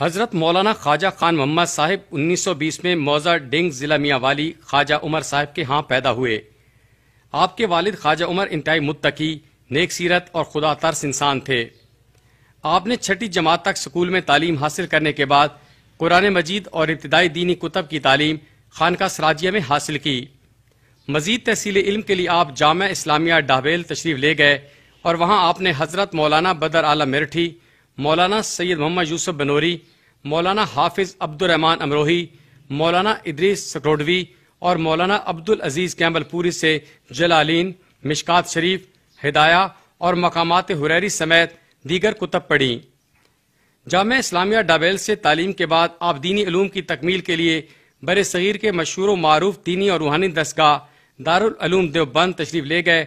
हजरत मौलाना ख्वाजा खान मोहम्मद साहिब 1920 में मौजा डिंग जिला मियाँवाली ख्वाजा उमर साहिब के यहाँ पैदा हुए आपके वालिद ख्वाजा उमर इंतहाई मुत्तकी नेक सीरत और खुदा तर्स इंसान थे आपने छठी जमात तक स्कूल में तालीम हासिल करने के बाद कुरान मजीद और इब्तदाई दीनी कुतब की तालीम खानका सराजिया में हासिल की मजीद तहसील इल्म के लिए आप जामा इस्लामिया डाबेल तशरीफ ले गए और वहाँ आपने हजरत मौलाना बदर आला मिरठी मौलाना सैयद मोहम्मद यूसुफ बनोरी मौलाना हाफिज अब्दुलरहमान अमरोही मौलाना इदरीस सकरोडवी और मौलाना अब्दुल अजीज कैम्बलपुरी से जलालीन मिशकात शरीफ हिदाया और मकाम हुरैरी समेत दीगर कुतब पढ़ी जाम इस्लामिया डाबेल से तालीम के बाद आप दीनी अलूम की तकमील के लिए बर सग़ीर के मशहूर मरूफ दीनी और रूहानी दसगाह दारूम देवबंद तशरीफ ले गए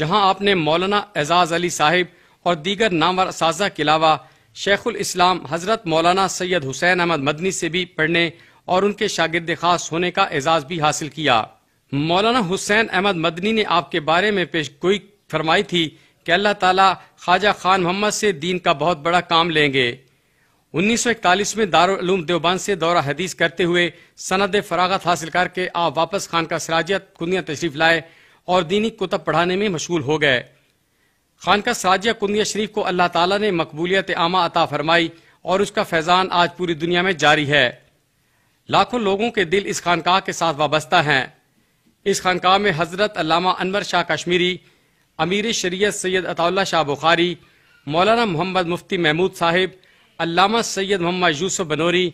जहाँ आपने मौलाना एजाज अली साहिब और दीगर नामवर इस के अलावा शेख इस्लाम हज़रत मौलाना सैयद हुसैन अहमद मदनी से भी पढ़ने और उनके शागिर्द खास होने का एजाज़ भी हासिल किया मौलाना हुसैन अहमद मदनी ने आपके बारे में पेश गोई फरमाई थी कि अल्लाह ताला ख्वाजा खान मोहम्मद से दीन का बहुत बड़ा काम लेंगे 1941 में दारूम देवबंद से दौरा हदीस करते हुए सनद फरागत हासिल करके आप वापस खान का सराजियत कुनिया तशरीफ लाए और दीनी कुतब पढ़ाने में मशगूल हो गए खानका साजिया कुंदिया शरीफ को अल्लाह ताला ने मकबूलियत आमा अता फरमाई और उसका फैज़ान आज पूरी दुनिया में जारी है लाखों लोगों के दिल इस खानकाह के साथ वाबस्ता हैं इस खानकाह में हज़रत अलामा अनवर शाह कश्मीरी अमीर शरीयत सैयद अताउल्ला शाह बुखारी मौलाना मोहम्मद मुफ्ती महमूद साहिब अलामा सैयद मोहम्मद यूसुफ बनोरी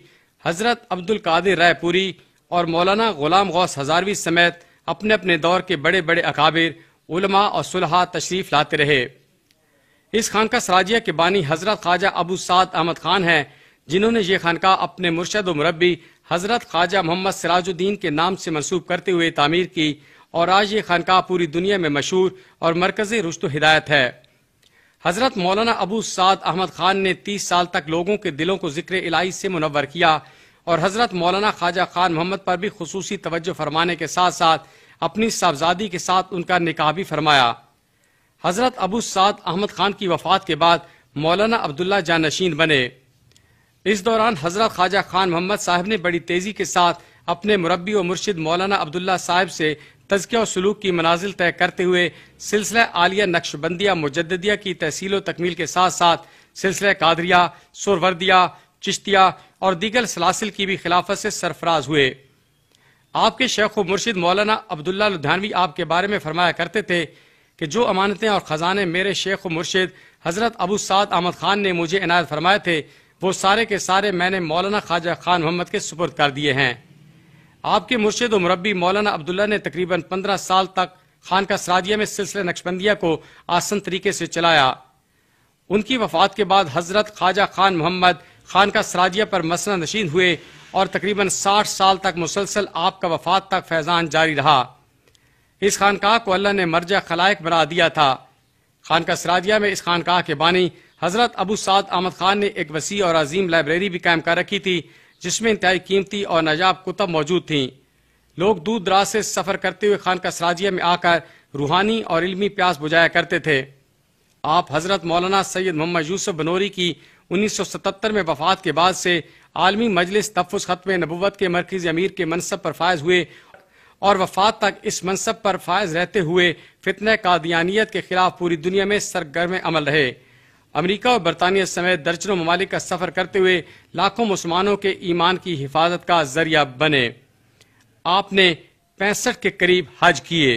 हज़रत अब्दुल कादिर रायपुरी और मौलाना ग़ुलाम गौस हजारवी समेत अपने अपने दौर के बड़े बड़े अकाबिर उलमा और सुलहा तशरीफ लाते रहे इस खानका सराजिया के बानी हजरत ख्वाजा अबू साद अहमद खान हैं जिन्होंने ये खानका अपने मुर्शद मरबी हजरत ख्वाजा मोहम्मद सिराजुद्दीन के नाम से मनसूब करते हुए तामीर की और आज ये खानका पूरी दुनिया में मशहूर और मरकज रुश्त हिदायत है हजरत मौलाना अबू साद अहमद खान ने तीस साल तक लोगों के दिलों को जिक्र इलाही से मुनवर किया और हजरत मौलाना ख्वाजा खान मोहम्मद पर भी खसूसी तवज्जो फरमाने के साथ साथ अपनी साहबजादी के साथ उनका निकाह भी फरमाया हजरत अबू साद अहमद खान की वफात के बाद मौलाना अब्दुल्ला जानशीन बने इस दौरान हजरत ख्वाजा खान मोहम्मद साहब ने बड़ी तेजी के साथ अपने मुरबी और मुर्शिद मौलाना अब्दुल्ला साहब से तजकिया और सलूक की मनाजिल तय करते हुए सिलसिला आलिया नक्शबंदिया मुजदिया की तहसील तकमील के साथ साथ सिलसिला कादरिया सुरवर्दिया चिश्तिया और दीगर सलासिल की भी खिलाफत से सरफराज हुए आपके शेख व मुर्शिद मौलाना अब्दुल्ला लुधियानवी आपके बारे में फरमाया करते थे कि जो अमानतें और ख़जाने मेरे शेख व मुर्शिद हज़रत अबू साद अहमद ख़ान ने मुझे इनायत फरमाए थे वो सारे के सारे मैंने मौलाना ख्वाजा ख़ान मोहम्मद के सुपुर्द कर दिए हैं आपके मुर्शिद व मुरबी मौलाना अब्दुल्ला ने तकरीबन पंद्रह साल तक खान का सरादिया में सिलसिला नक्शबंदिया को आसन तरीके से चलाया उनकी वफात के बाद हज़रत ख्वाजा ख़ान मोहम्मद खान का सराजिया पर मसला नशीन हुए और तकरीबन 60 साल तक मुसलसल आपका वफात तक फैज़ान जारी रहा इस खानकाह को अल्लाह ने मर्जा खलायक बना दिया था खानका सरादिया में इस खानकाह के बानी हज़रत अबू साद अहमद खान ने एक वसी और अजीम लाइब्रेरी भी कायम कर रखी थी जिसमें इंतहाई कीमती और नजाब कुतब मौजूद थीं लोग दूर दराज से सफ़र करते हुए खानका सराजिया में आकर रूहानी और इलमी प्यास बुझाया करते थे आप हज़रत मौलाना सैयद मोहम्मद यूसुफ बनोरी की 1977 में वफात के बाद से आलमी मजलिस तफुज खत्म नबूत के मरकज़ अमीर के मनसब पर फायज हुए और वफात तक इस मनसब पर फायज रहते हुए फितने कादियानियत के खिलाफ पूरी दुनिया में सरगर्म अमल रहे अमरीका और बरतानिया समेत दर्जनों ममालिक का सफर करते हुए लाखों मुसलमानों के ईमान की हिफाजत का जरिया बने आपने पैंसठ के करीब हज किए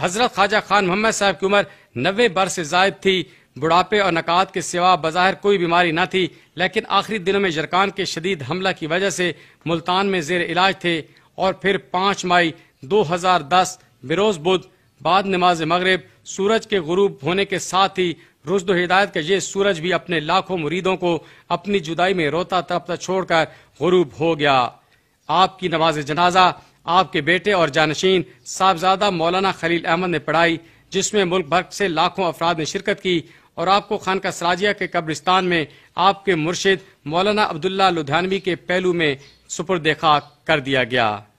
हजरत ख्वाजा खान मोहम्मद साहब की उम्र नबे बर से जायद थी बुढ़ापे और नकात के सिवा बाहर कोई बीमारी न थी लेकिन आखिरी दिनों में जरकान के शदीद हमला की वजह से मुल्तान में जेर इलाज थे और फिर पाँच मई दो हज़ार दस बेरोज बुद्ध बाद नमाज मगरब सूरज के गुरूब होने के साथ ही रुजद हिदायत का ये सूरज भी अपने लाखों मुरीदों को अपनी जुदाई में रोता तपता छोड़कर गुरूब हो गया आपकी नमाज जनाजा आपके बेटे और जानशीन साहबजादा मौलाना खलील अहमद ने पढ़ाई जिसमें मुल्क भर से लाखों अफराद ने शिरकत की और आपको खान का सराजिया के कब्रिस्तान में आपके मुर्शिद मौलाना अब्दुल्ला लुधियानवी के पहलू में सुपुर खाक कर दिया गया